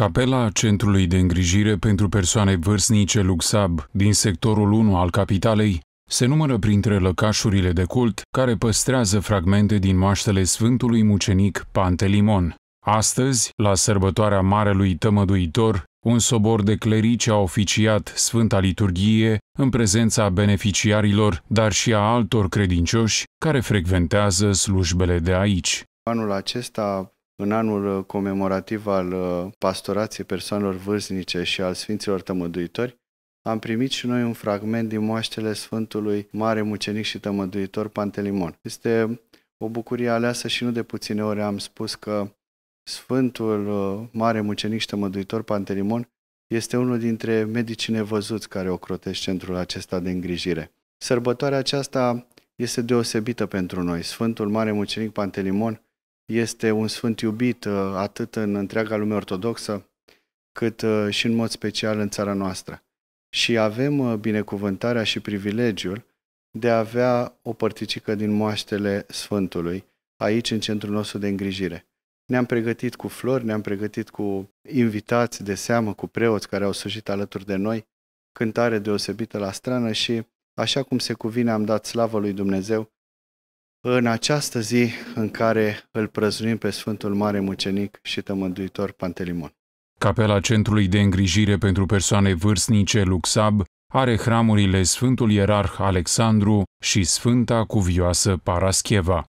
Capela Centrului de Îngrijire pentru Persoane Vârstnice Luxab din sectorul 1 al capitalei se numără printre lăcașurile de cult care păstrează fragmente din moaștele Sfântului Mucenic Pantelimon. Astăzi, la sărbătoarea Marelui Tămăduitor, un sobor de clerici a oficiat Sfânta Liturghie în prezența beneficiarilor, dar și a altor credincioși care frecventează slujbele de aici. Anul acesta în anul uh, comemorativ al uh, pastorației persoanelor vârstnice și al Sfinților Tămăduitori, am primit și noi un fragment din moaștele Sfântului Mare Mucenic și Tămăduitor Pantelimon. Este o bucurie aleasă și nu de puține ori am spus că Sfântul uh, Mare Mucenic și Tămăduitor Pantelimon este unul dintre medicii nevăzuți care ocrotesc centrul acesta de îngrijire. Sărbătoarea aceasta este deosebită pentru noi. Sfântul Mare Mucenic Pantelimon este un sfânt iubit uh, atât în întreaga lume ortodoxă, cât uh, și în mod special în țara noastră. Și avem uh, binecuvântarea și privilegiul de a avea o părticică din moaștele Sfântului, aici în centrul nostru de îngrijire. Ne-am pregătit cu flori, ne-am pregătit cu invitați de seamă, cu preoți care au slujit alături de noi, cântare deosebită la strană și, așa cum se cuvine, am dat slavă lui Dumnezeu în această zi în care îl prăzunim pe Sfântul Mare Mucenic și Tămăduitor Pantelimon. Capela Centrului de Îngrijire pentru Persoane Vârstnice Luxab are hramurile Sfântul Ierarh Alexandru și Sfânta Cuvioasă Parascheva.